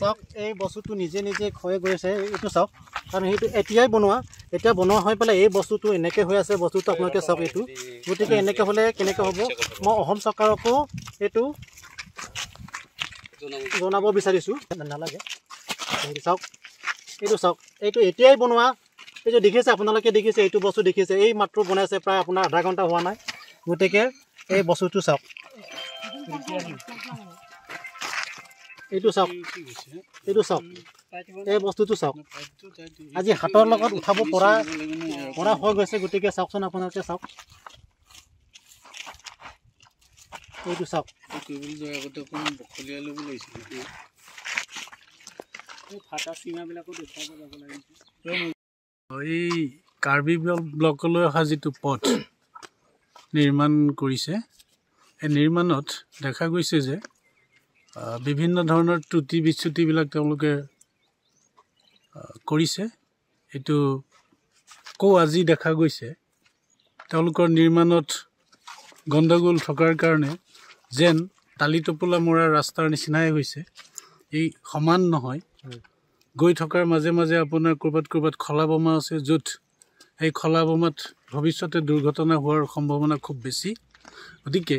চাওক এই বস্তুটো নিজে নিজে ক্ষয় গৈছে এইটো চাওক কাৰণ সেইটো এতিয়াই বনোৱা এতিয়া বনোৱা হৈ পেলাই এই বস্তুটো এনেকৈ হৈ আছে বস্তুটো আপোনালোকে চাওক এইটো গতিকে এনেকৈ হ'লে কেনেকৈ হ'ব মই অসম চৰকাৰকো এইটো জনাব বিচাৰিছোঁ নালাগে চাওক এইটো চাওক এইটো এতিয়াই বনোৱা এই যে দেখিছে আপোনালোকে দেখিছে এইটো বস্তু দেখিছে এই মাত্ৰ বনাইছে প্ৰায় আপোনাৰ আধা ঘণ্টা হোৱা নাই গতিকে এই বস্তুটো চাওক এইটো চাওক এইটো চাওক এই বস্তুটো চাওক আজি হাতৰ লগত উঠাব পৰা পৰা হৈ গৈছে গতিকে চাওকচোন আপোনালোকে চাওক এইটো চাওক এই কাৰ্বি ব্লকলৈ অহা যিটো পথ নিৰ্মাণ কৰিছে এই নিৰ্মাণত দেখা গৈছে যে বিভিন্ন ধৰণৰ ত্ৰুটি বিচ্যুতিবিলাক তেওঁলোকে কৰিছে এইটো আকৌ আজি দেখা গৈছে তেওঁলোকৰ নিৰ্মাণত গণ্ডগোল থকাৰ কাৰণে যেন টালি টোপোলা মৰা ৰাস্তাৰ নিচিনাই হৈছে এই সমান নহয় গৈ থকাৰ মাজে মাজে আপোনাৰ ক'ৰবাত ক'ৰবাত খলা বোমা আছে য'ত সেই খলা বোমাত ভৱিষ্যতে দুৰ্ঘটনা হোৱাৰ সম্ভাৱনা খুব বেছি গতিকে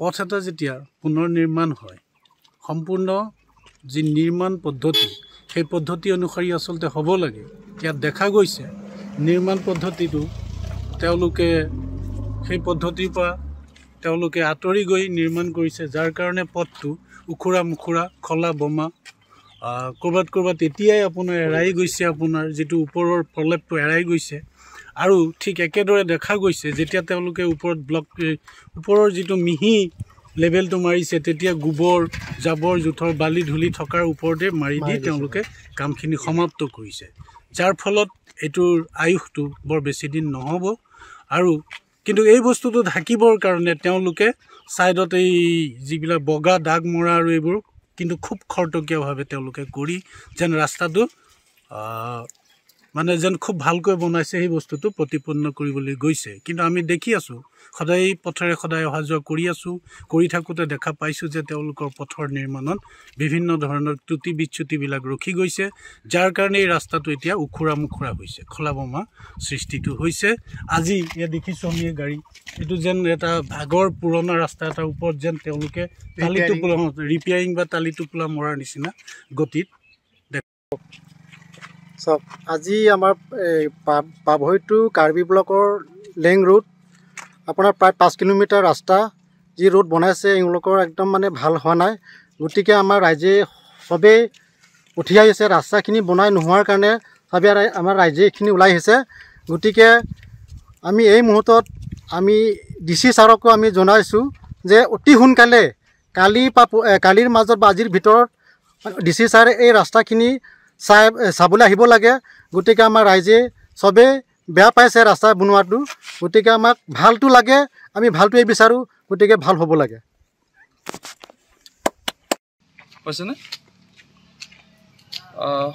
পথ এটা যেতিয়া পুনৰ নিৰ্মাণ হয় সম্পূৰ্ণ যি নিৰ্মাণ পদ্ধতি সেই পদ্ধতি অনুসৰি আচলতে হ'ব লাগে ইয়াত দেখা গৈছে নিৰ্মাণ পদ্ধতিটো তেওঁলোকে সেই পদ্ধতিৰ পৰা তেওঁলোকে আঁতৰি গৈ নিৰ্মাণ কৰিছে যাৰ কাৰণে পথটো উখুৰা মুখুৰা খলা বোমা ক'ৰবাত ক'ৰবাত এতিয়াই আপোনাৰ এৰাই গৈছে আপোনাৰ যিটো ওপৰৰ প্ৰলেপটো এৰাই গৈছে আৰু ঠিক একেদৰে দেখা গৈছে যেতিয়া তেওঁলোকে ওপৰত ব্লক ওপৰৰ যিটো মিহি লেভেলটো মাৰিছে তেতিয়া গোবৰ জাবৰ জোঁথৰ বালি ধূলি থকাৰ ওপৰতে মাৰি দি তেওঁলোকে কামখিনি সমাপ্ত কৰিছে যাৰ ফলত এইটোৰ আয়ুসটো বৰ বেছিদিন নহ'ব আৰু কিন্তু এই বস্তুটো ঢাকিবৰ কাৰণে তেওঁলোকে ছাইডত এই যিবিলাক বগা দাগ মৰা আৰু এইবোৰ কিন্তু খুব খৰতকীয়াভাৱে তেওঁলোকে কৰি যেন ৰাস্তাটো মানে যেন খুব ভালকৈ বনাইছে সেই বস্তুটো প্ৰতিপন্ন কৰিবলৈ গৈছে কিন্তু আমি দেখি আছোঁ সদায় পথেৰে সদায় অহা যোৱা কৰি আছোঁ কৰি থাকোঁতে দেখা পাইছোঁ যে তেওঁলোকৰ পথৰ নিৰ্মাণত বিভিন্ন ধৰণৰ ত্ৰুটি বিচ্যুতিবিলাক ৰখি গৈছে যাৰ কাৰণে এই ৰাস্তাটো এতিয়া উখোৰা মুখোৰা হৈছে খোলা বমা সৃষ্টিটো হৈছে আজি এয়া দেখিছোঁ আমি গাড়ী এইটো যেন এটা ভাগৰ পুৰণা ৰাস্তা এটাৰ ওপৰত যেন তেওঁলোকে তালি টোপোলা ৰিপেয়াৰিং বা টালি টোপোলা মৰাৰ নিচিনা গতিত দেখা চাওক আজি আমাৰ পাভৈটো কাৰ্বি ব্লকৰ লেং ৰোড আপোনাৰ প্ৰায় পাঁচ কিলোমিটাৰ ৰাস্তা যি ৰোড বনাইছে এওঁলোকৰ একদম মানে ভাল হোৱা নাই গতিকে আমাৰ ৰাইজে চবেই উঠি আহিছে ৰাস্তাখিনি বনাই নোহোৱাৰ কাৰণে চবে আমাৰ ৰাইজে এইখিনি ওলাই আহিছে গতিকে আমি এই মুহূৰ্তত আমি ডি চি ছাৰকো আমি জনাইছোঁ যে অতি সোনকালে কালি পা কালিৰ মাজত বা আজিৰ ভিতৰত ডি চি ছাৰে এই ৰাস্তাখিনি চাই চাবলৈ আহিব লাগে গতিকে আমাৰ ৰাইজে চবেই বেয়া পাইছে ৰাস্তা বনোৱাটো গতিকে আমাক ভালটো লাগে আমি ভালটোৱেই বিচাৰোঁ গতিকে ভাল হ'ব লাগে কৈছেনে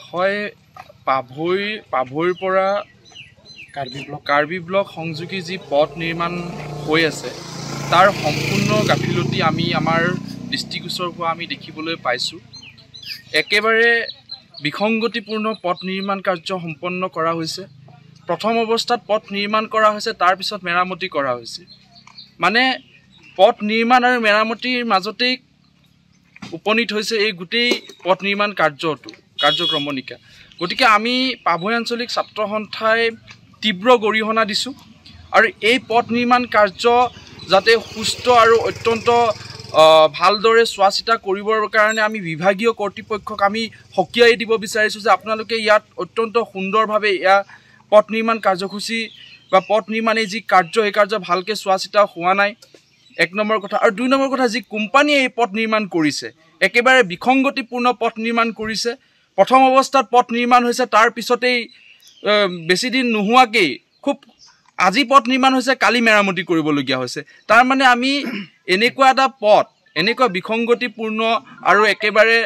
হয় পাভৈ পাভৈৰ পৰা কাৰ্বি ব্লক কাৰ্বি ব্লক সংযোগী যি পথ নিৰ্মাণ হৈ আছে তাৰ সম্পূৰ্ণ গাফিলতি আমি আমাৰ দৃষ্টিগোচৰ হোৱা আমি দেখিবলৈ পাইছোঁ একেবাৰে বিসংগতিপূৰ্ণ পথ নিৰ্মাণ কাৰ্য সম্পন্ন কৰা হৈছে প্ৰথম অৱস্থাত পথ নিৰ্মাণ কৰা হৈছে তাৰপিছত মেৰামতি কৰা হৈছে মানে পথ নিৰ্মাণ আৰু মেৰামতিৰ মাজতেই উপনীত হৈছে এই গোটেই পথ নিৰ্মাণ কাৰ্যটো কাৰ্যক্ৰমণিকা গতিকে আমি পাভৈ আঞ্চলিক ছাত্ৰ সন্থাই তীব্ৰ গৰিহণা দিছোঁ আৰু এই পথ নিৰ্মাণ কাৰ্য যাতে সুস্থ আৰু অত্যন্ত ভালদৰে চোৱা চিতা কৰিবৰ কাৰণে আমি বিভাগীয় কৰ্তৃপক্ষক আমি সকীয়াই দিব বিচাৰিছোঁ যে আপোনালোকে ইয়াত অত্যন্ত সুন্দৰভাৱে এয়া পথ নিৰ্মাণ কাৰ্যসূচী বা পথ নিৰ্মাণেই যি কাৰ্য সেই কাৰ্য ভালকৈ চোৱা চিতা হোৱা নাই এক নম্বৰ কথা আৰু দুই নম্বৰ কথা যি কোম্পানীয়ে এই পথ নিৰ্মাণ কৰিছে একেবাৰে বিসংগতিপূৰ্ণ পথ নিৰ্মাণ কৰিছে প্ৰথম অৱস্থাত পথ নিৰ্মাণ হৈছে তাৰ পিছতেই বেছিদিন নোহোৱাকেই খুব আজি পথ নিৰ্মাণ হৈছে কালি মেৰামতি কৰিবলগীয়া হৈছে তাৰমানে আমি এনেকুৱা এটা পথ এনেকুৱা বিসংগতিপূৰ্ণ আৰু একেবাৰে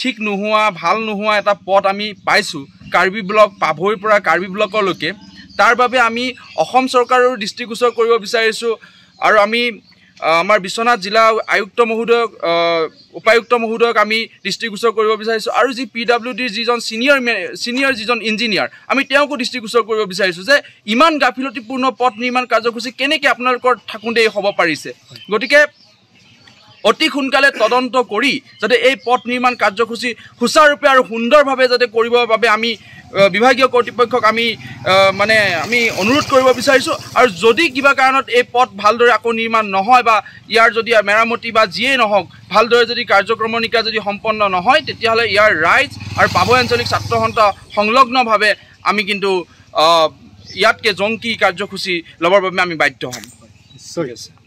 ঠিক নোহোৱা ভাল নোহোৱা এটা পথ আমি পাইছোঁ কাৰ্বি ব্লক পাভৈৰ পৰা কাৰ্বি ব্লকলৈকে তাৰ বাবে আমি অসম চৰকাৰৰো দৃষ্টিগোচৰ কৰিব বিচাৰিছোঁ আৰু আমি আমাৰ বিশ্বনাথ জিলা আয়ুক্ত মহোদয়ক উপায়ুক্ত মহোদয়ক আমি দৃষ্টিগোচৰ কৰিব বিচাৰিছোঁ আৰু যি পি ডাব্লিউ ডিৰ যিজন চিনিয়ৰ চিনিয়ৰ যিজন ইঞ্জিনিয়াৰ আমি তেওঁকো দৃষ্টিগোচৰ কৰিব বিচাৰিছোঁ যে ইমান গাফিলতিপূৰ্ণ পথ নিৰ্মাণ কাৰ্যসূচী কেনেকৈ আপোনালোকৰ থাকোঁতেই হ'ব পাৰিছে গতিকে অতি সোনকালে তদন্ত কৰি যাতে এই পথ নিৰ্মাণ কাৰ্যসূচী সুচাৰুৰূপে আৰু সুন্দৰভাৱে যাতে কৰিবৰ বাবে আমি বিভাগীয় কৰ্তৃপক্ষক আমি মানে আমি অনুৰোধ কৰিব বিচাৰিছোঁ আৰু যদি কিবা কাৰণত এই পথ ভালদৰে আকৌ নিৰ্মাণ নহয় বা ইয়াৰ যদি মেৰামতি বা যিয়েই নহওক ভালদৰে যদি কাৰ্যক্ৰমৰ নিকা যদি সম্পন্ন নহয় তেতিয়াহ'লে ইয়াৰ ৰাইজ আৰু পাব আঞ্চলিক ছাত্ৰসন্থা সংলগ্নভাৱে আমি কিন্তু ইয়াতকৈ জংকী কাৰ্যসূচী ল'বৰ বাবে আমি বাধ্য হ'ম নিশ্চয় আছে